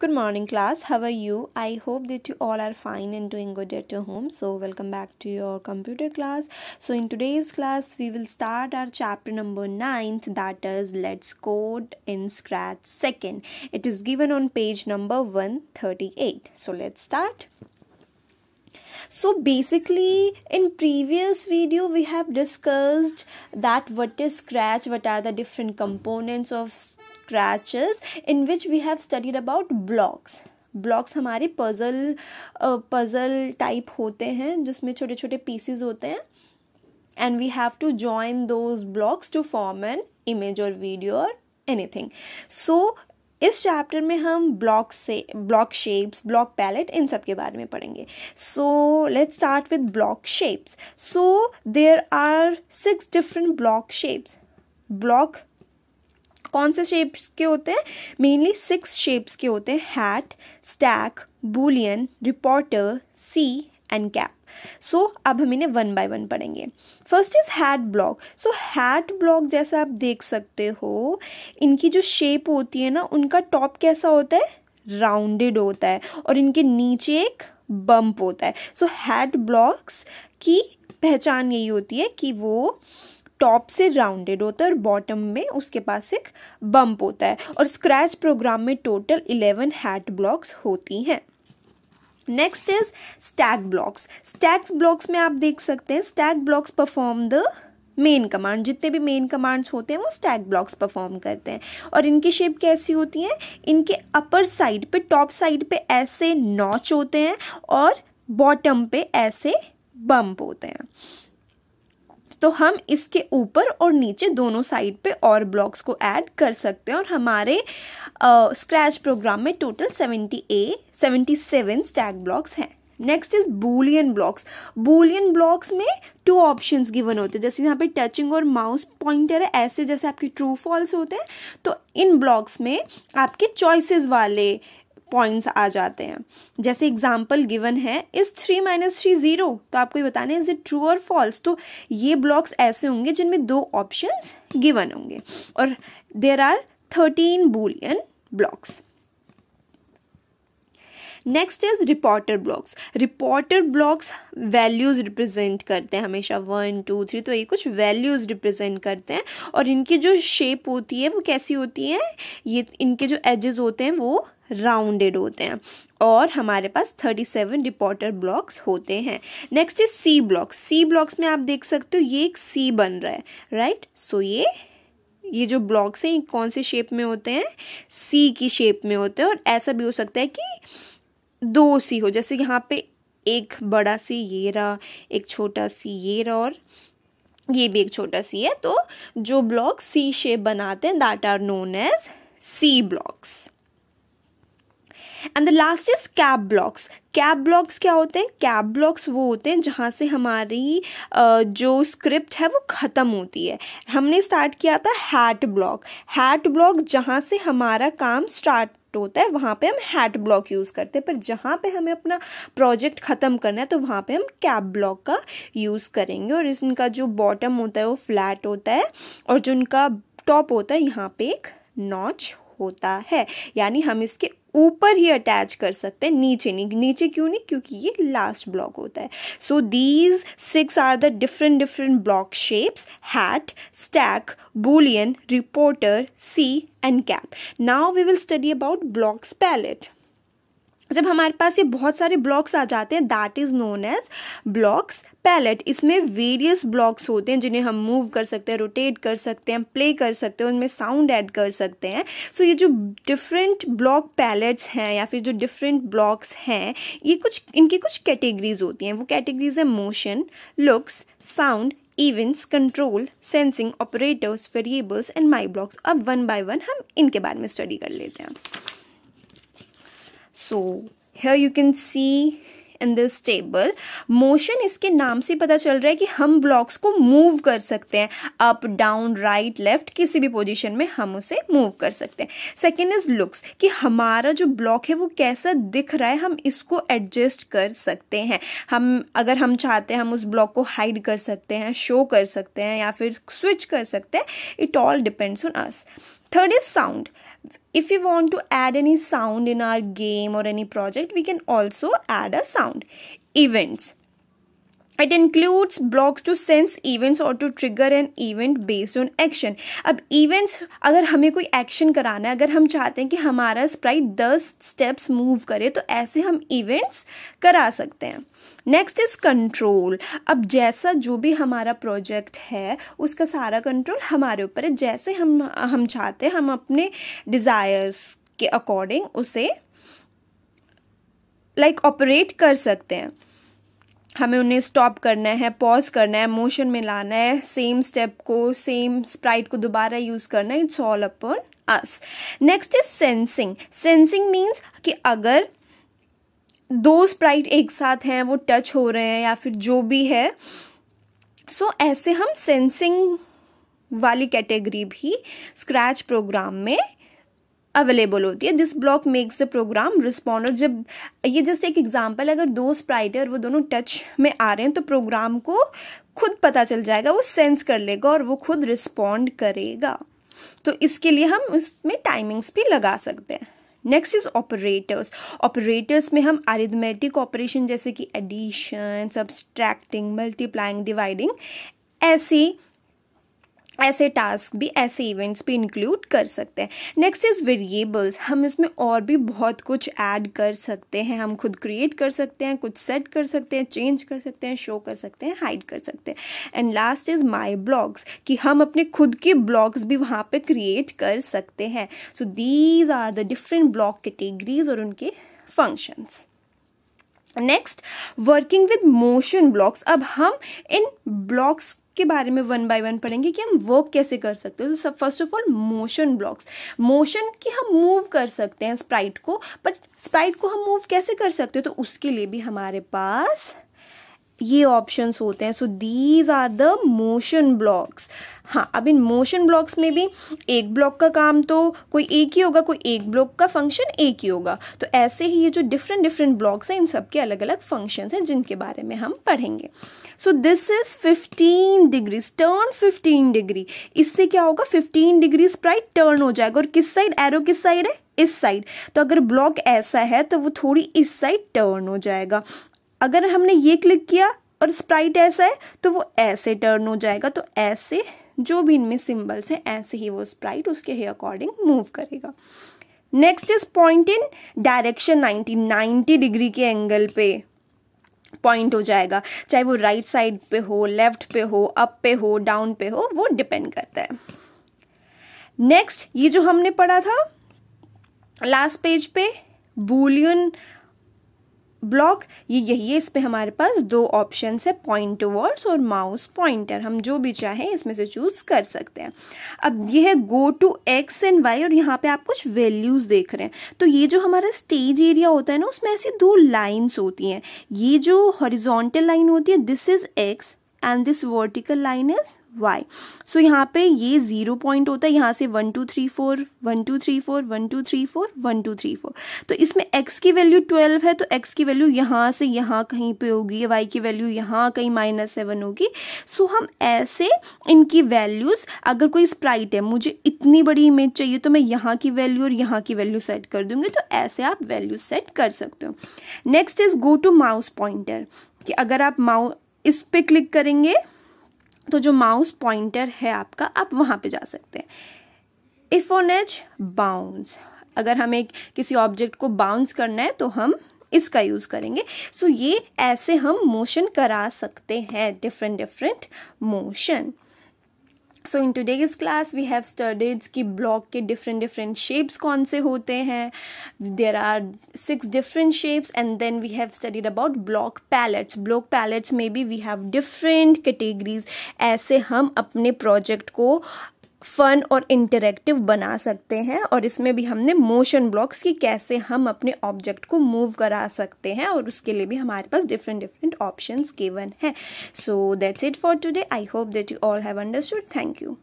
Good morning class, how are you? I hope that you all are fine and doing good at your home. So welcome back to your computer class. So in today's class, we will start our chapter number 9th that is Let's Code in Scratch 2nd. It is given on page number 138. So let's start. So basically in previous video we have discussed that what is Scratch, what are the different components of scratches in which we have studied about blocks blocks हमारे puzzle puzzle type होते हैं जिसमें छोटे छोटे pieces होते हैं we have to join those those to form an image और video और एनी थिंग सो इस चैप्टर में हम ब्लॉक से ब्लॉक शेप्स ब्लॉक पैलेट इन सब के बारे में पढ़ेंगे so let's start with block shapes so there are six different block shapes block कौन से शेप्स के होते हैं मेनली सिक्स शेप्स के होते हैं hat stack boolean reporter C and cap so so, अब हम इन्हें वन बाय वन पढ़ेंगे first is hat block so hat block जैसा आप देख सकते हो इनकी जो शेप होती है ना उनका टॉप कैसा होता है राउंडेड होता है और इनके नीचे एक बम्प होता है सो हैट ब्लॉक्स की पहचान यही होती है कि वो टॉप से राउंडेड होता है और बॉटम में उसके पास एक बम्प होता है और स्क्रैच प्रोग्राम में टोटल इलेवन हैट ब्लॉक्स होती हैं next is stack blocks stacks blocks में आप देख सकते हैं stack blocks perform the main command जितने भी मेन कमांड्स होते हैं वो स्टैक ब्लॉक्स परफॉर्म करते हैं और इनकी शेप कैसी होती है इनके अपर साइड पे टॉप साइड पे ऐसे नॉच होते हैं और बॉटम पे ऐसे बम्प होते हैं तो हम इसके ऊपर और नीचे दोनों साइड पे और ब्लॉक्स को ऐड कर सकते हैं और हमारे स्क्रैच uh, प्रोग्राम में total seventy a seventy seven stack blocks हैं next is boolean blocks boolean blocks में टू ऑप्शंस गिवन होते हैं जैसे यहाँ पे टचिंग और माउस पॉइंटर है ऐसे जैसे आपके ट्रू फॉल्स होते हैं तो इन ब्लॉक्स में आपके चॉइसेस वाले पॉइंट्स आ जाते हैं जैसे एग्जाम्पल गिवन है is three minus three zero तो आपको ये बताना है इज इट ट्रू और फॉल्स तो ये ब्लॉक्स ऐसे होंगे जिनमें दो ऑप्शंस गिवन होंगे और there are thirteen boolean blocks next is reporter blocks reporter blocks values represent करते हैं हमेशा वन टू थ्री तो ये कुछ वैल्यूज़ रिप्रेजेंट करते हैं और इनकी जो शेप होती है वो कैसी होती है ये इनके जो एजेस होते हैं वो राउंडेड होते हैं और हमारे पास थर्टी सेवन रिपोर्टर ब्लॉक्स होते हैं next is C blocks C blocks में आप देख सकते हो ये एक सी बन रहा है राइट सो so ये ये जो ब्लॉक्स हैं कौन से शेप में होते हैं सी की शेप में होते हैं और ऐसा भी हो सकता है कि दो सी हो जैसे यहाँ पे एक बड़ा सी ये रहा एक छोटा सी ये रहा और ये भी एक छोटा सी है तो जो ब्लॉक सी शेप बनाते हैं that are known as C blocks and the last is cap blocks cap blocks क्या होते हैं कैप ब्लॉक्स वो होते हैं जहाँ से हमारी जो स्क्रिप्ट है वो ख़त्म होती है हमने स्टार्ट किया था हैट ब्लॉक हैट ब्लॉक जहाँ से हमारा काम स्टार्ट प्रोजेक्ट होता है वहाँ पे हम हैट ब्लॉक यूज़ करते हैं पर जहाँ पे हमें अपना प्रोजेक्ट ख़त्म करना है तो वहाँ पे हम कैप ब्लॉक का यूज़ करेंगे और इनका जो बॉटम होता है वो फ्लैट होता है और जो इनका टॉप होता है यहाँ पे एक नॉच होता है यानी हम इसके ऊपर ही अटैच कर सकते हैं नीचे नहीं नीचे क्यों नहीं क्योंकि ये लास्ट ब्लॉक होता है so these six are the different different block shapes hat stack boolean reporter C and cap now we will study about blocks palette जब हमारे पास ये बहुत सारे ब्लॉक्स आ जाते हैं that is known as blocks palette इसमें वेरियस ब्लॉक्स होते हैं जिन्हें हम मूव कर सकते हैं रोटेट कर सकते हैं प्ले कर सकते हैं उनमें साउंड ऐड कर सकते हैं सो so, ये जो डिफरेंट ब्लॉक पैलेट्स हैं या फिर जो डिफरेंट ब्लॉक्स हैं ये कुछ इनकी कुछ कैटेगरीज होती हैं वो कैटेगरीज हैं motion looks sound events control sensing operators variables and my blocks अब वन बाय वन हम इनके बारे में स्टडी कर लेते हैं so here you can see in this table motion इसके नाम से पता चल रहा है कि हम ब्लॉक्स को मूव कर सकते हैं अप डाउन राइट लेफ्ट किसी भी पोजिशन में हम उसे मूव कर सकते हैं सेकेंड इज लुक्स कि हमारा जो ब्लॉक है वो कैसा दिख रहा है हम इसको एडजस्ट कर सकते हैं हम अगर हम चाहते हैं हम उस ब्लॉक को हाइड कर सकते हैं शो कर सकते हैं या फिर स्विच कर सकते हैं it all depends on us third is sound if we want to add any sound in our game or any project we can also add a sound events it includes blocks to sense events और to trigger an event based on action अब events अगर हमें कोई action कराना है अगर हम चाहते हैं कि हमारा स्प्राइट दस स्टेप्स मूव करे तो ऐसे हम इवेंट्स करा सकते हैं नेक्स्ट इज़ कंट्रोल अब जैसा जो भी हमारा प्रोजेक्ट है उसका सारा कंट्रोल हमारे ऊपर है जैसे हम हम चाहते हैं हम अपने डिज़ायर्स के अकॉर्डिंग उसे लाइक like, ऑपरेट कर सकते हैं हमें उन्हें स्टॉप करना है पॉज करना है मोशन में लाना है सेम स्टेप को सेम स्प्राइट को दोबारा यूज़ करना है it's all upon us next is sensing sensing means कि अगर दो स्प्राइट एक साथ हैं वो टच हो रहे हैं या फिर जो भी है सो so, ऐसे हम सेंसिंग वाली कैटेगरी भी स्क्रैच प्रोग्राम में अवेलेबल होती है this block makes the program और जब ये जस्ट एक एग्जाम्पल अगर दो स्प्राइट और वो दोनों टच में आ रहे हैं तो प्रोग्राम को खुद पता चल जाएगा वो सेंस कर लेगा और वो खुद रिस्पॉन्ड करेगा तो इसके लिए हम उसमें टाइमिंग्स भी लगा सकते हैं नेक्स्ट इज ऑपरेटर्स ऑपरेटर्स में हम आरिथमेटिक ऑपरेशन जैसे कि एडिशन सब्सट्रैक्टिंग मल्टीप्लाइंग डिवाइडिंग ऐसी ऐसे टास्क भी ऐसे इवेंट्स भी इंक्लूड कर सकते हैं नेक्स्ट इज़ वेरिएबल्स हम इसमें और भी बहुत कुछ ऐड कर सकते हैं हम खुद क्रिएट कर सकते हैं कुछ सेट कर सकते हैं चेंज कर सकते हैं शो कर सकते हैं हाइड कर सकते हैं and last is my blocks कि हम अपने खुद के ब्लॉग्स भी वहाँ पे क्रिएट कर सकते हैं so these are the different block categories और उनके functions next working with motion blocks अब हम इन ब्लॉक्स के बारे में वन बाय वन पढ़ेंगे कि हम वर्क कैसे कर सकते हैं तो first of all motion blocks motion की हम मूव कर सकते हैं स्प्राइट को बट स्प्राइट को हम मूव कैसे कर सकते हैं तो उसके लिए भी हमारे पास ये ऑप्शंस होते हैं so these are the motion blocks हाँ अब इन मोशन ब्लॉक्स में भी एक ब्लॉक का काम तो कोई एक ही होगा कोई एक ब्लॉक का फंक्शन एक ही होगा तो ऐसे ही ये जो डिफरेंट डिफरेंट ब्लॉक्स हैं इन सब के अलग अलग फंक्शंस हैं जिनके बारे में हम पढ़ेंगे so this is 15 degree turn 15 degree इससे क्या होगा 15 डिग्री स्प्राइट टर्न हो जाएगा और किस साइड एरो किस साइड है इस साइड तो अगर ब्लॉक ऐसा है तो वो थोड़ी इस साइड टर्न हो जाएगा अगर हमने ये क्लिक किया और स्प्राइट ऐसा है तो वो ऐसे टर्न हो जाएगा तो ऐसे जो भी इनमें सिम्बल्स हैं ऐसे ही वो स्प्राइट उसके ही अकॉर्डिंग मूव करेगा next is point in direction 90 90 degree के एंगल पे पॉइंट हो जाएगा चाहे वो राइट right साइड पे हो लेफ्ट पे हो अप पे हो डाउन पे हो वो डिपेंड करता है नेक्स्ट ये जो हमने पढ़ा था लास्ट पेज पे बूलियन ब्लॉक ये यही है इस पर हमारे पास दो ऑप्शन है पॉइंट वर्ड्स और माउस पॉइंटर हम जो भी चाहें इसमें से चूज़ कर सकते हैं अब ये है go to X and Y और यहाँ पे आप कुछ वैल्यूज़ देख रहे हैं तो ये जो हमारा स्टेज एरिया होता है ना उसमें ऐसी दो लाइन्स होती हैं ये जो हॉरिजोंटल लाइन होती है this is X and this vertical line is Y so यहाँ पे ये जीरो पॉइंट होता है यहाँ से one two three four one two three four one two three four one two three four तो इसमें एक्स की वैल्यू ट्वेल्व है तो एक्स की वैल्यू यहाँ से यहाँ कहीं पे होगी वाई की वैल्यू यहाँ कहीं माइनस सेवन होगी सो हम ऐसे इनकी वैल्यूज़ अगर कोई स्प्राइट है मुझे इतनी बड़ी इमेज चाहिए तो मैं यहाँ की वैल्यू और यहाँ की वैल्यू सेट कर दूँगी तो ऐसे आप वैल्यू सेट कर सकते हो next is go to mouse pointer कि अगर आप माउ इस पर क्लिक करेंगे तो जो माउस पॉइंटर है आपका आप वहाँ पे जा सकते हैं इफ़ ऑन एच बाउंस अगर हमें किसी ऑब्जेक्ट को बाउंस करना है तो हम इसका यूज़ करेंगे सो so, ये ऐसे हम मोशन करा सकते हैं different different motion so in today's class we have studies कि ब्लॉक के डिफरेंट डिफरेंट शेप्स कौन से होते हैं there are six different shapes and then we have studied about block palettes block palettes में भी वी हैव डिफरेंट कैटेगरीज ऐसे हम अपने प्रोजेक्ट को फन और इंटरेक्टिव बना सकते हैं और इसमें भी हमने मोशन ब्लॉक्स की कैसे हम अपने ऑब्जेक्ट को मूव करा सकते हैं और उसके लिए भी हमारे पास डिफरेंट डिफरेंट ऑप्शंस गिवन है so that's it for today I hope that you all have understood thank you